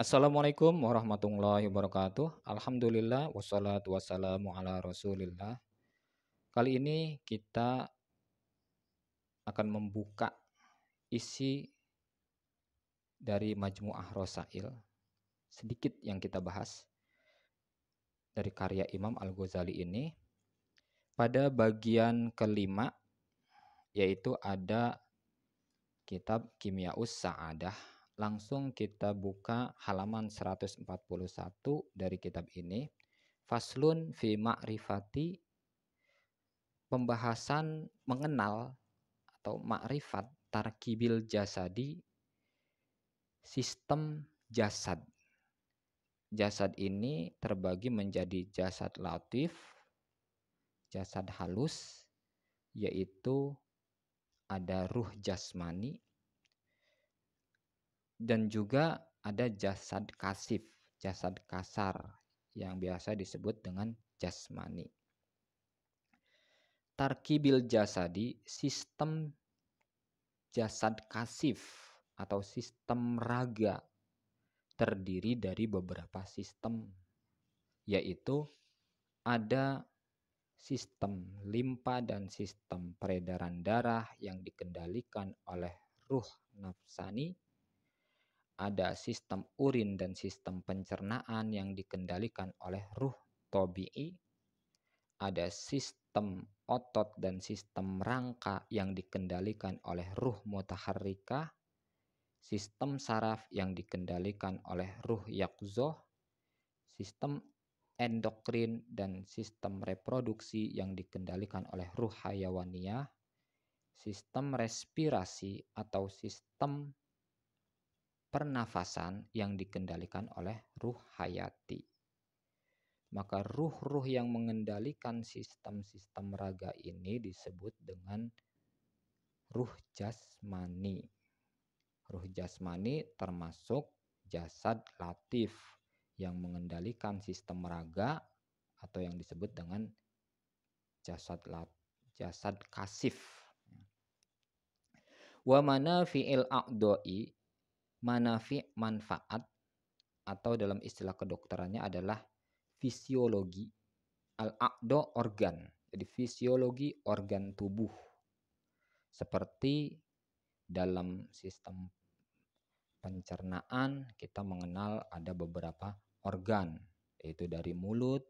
Assalamualaikum warahmatullahi wabarakatuh. Alhamdulillah wassalatu wassalamu ala Rasulillah. Kali ini kita akan membuka isi dari Majmu'ah Rosail. Sedikit yang kita bahas dari karya Imam Al-Ghazali ini pada bagian kelima yaitu ada kitab Kimia Sa'adah langsung kita buka halaman 141 dari kitab ini. Faslun fi ma'rifati pembahasan mengenal atau ma'rifat tarkibil jasadi sistem jasad. Jasad ini terbagi menjadi jasad latif, jasad halus, yaitu ada ruh jasmani, dan juga ada jasad kasif, jasad kasar yang biasa disebut dengan jasmani. Tarkibil jasadi, sistem jasad kasif atau sistem raga terdiri dari beberapa sistem yaitu ada sistem limpa dan sistem peredaran darah yang dikendalikan oleh ruh nafsani ada sistem urin dan sistem pencernaan yang dikendalikan oleh ruh tobi'i, ada sistem otot dan sistem rangka yang dikendalikan oleh ruh mutaharika, sistem saraf yang dikendalikan oleh ruh yakzoh, sistem endokrin dan sistem reproduksi yang dikendalikan oleh ruh hayawaniyah, sistem respirasi atau sistem pernafasan yang dikendalikan oleh ruh hayati. Maka ruh-ruh yang mengendalikan sistem-sistem raga ini disebut dengan ruh jasmani. Ruh jasmani termasuk jasad latif yang mengendalikan sistem raga atau yang disebut dengan jasad lat, jasad kasif. Wa fi'il a'doi manafi manfaat atau dalam istilah kedokterannya adalah fisiologi al akdo organ. Jadi fisiologi organ tubuh. Seperti dalam sistem pencernaan kita mengenal ada beberapa organ yaitu dari mulut,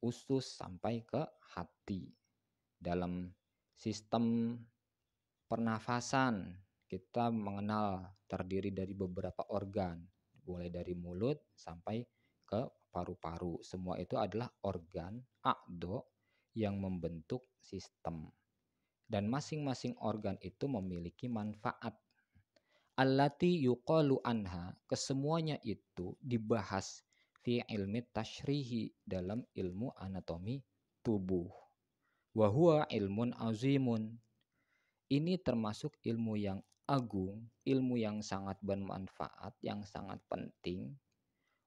usus sampai ke hati. Dalam sistem pernafasan kita mengenal terdiri dari beberapa organ, mulai dari mulut sampai ke paru-paru. Semua itu adalah organ akdo yang membentuk sistem. Dan masing-masing organ itu memiliki manfaat. Allati yuqalu anha, kesemuanya itu dibahas fi ilmi tashrihi dalam ilmu anatomi tubuh. Wahua ilmun azimun. Ini termasuk ilmu yang agung, ilmu yang sangat bermanfaat, yang sangat penting.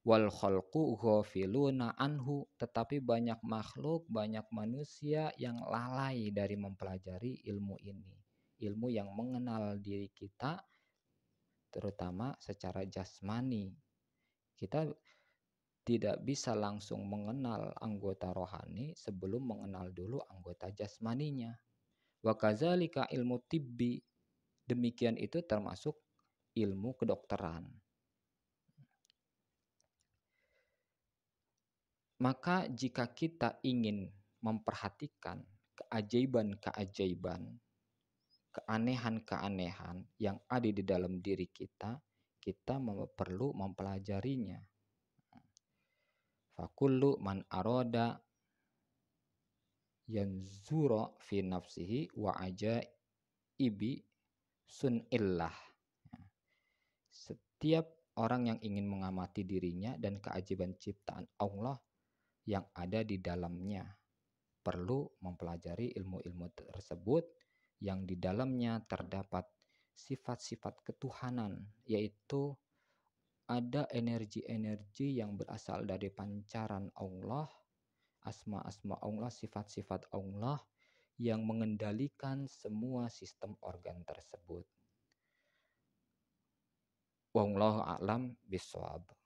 Wal khalqu ghafiluna anhu, tetapi banyak makhluk, banyak manusia yang lalai dari mempelajari ilmu ini. Ilmu yang mengenal diri kita terutama secara jasmani. Kita tidak bisa langsung mengenal anggota rohani sebelum mengenal dulu anggota jasmaninya. Wa ilmu tibbi Demikian itu termasuk ilmu kedokteran. Maka jika kita ingin memperhatikan keajaiban-keajaiban, keanehan-keanehan yang ada di dalam diri kita, kita perlu mempelajarinya. Fakullu man aroda yanzuro fi nafsihi wa aja ibi sunillah. Ya. Setiap orang yang ingin mengamati dirinya dan keajaiban ciptaan Allah yang ada di dalamnya perlu mempelajari ilmu-ilmu tersebut yang di dalamnya terdapat sifat-sifat ketuhanan yaitu ada energi-energi yang berasal dari pancaran Allah, asma-asma Allah, sifat-sifat Allah, yang mengendalikan semua sistem organ tersebut. Wallahu a'lam bishawab.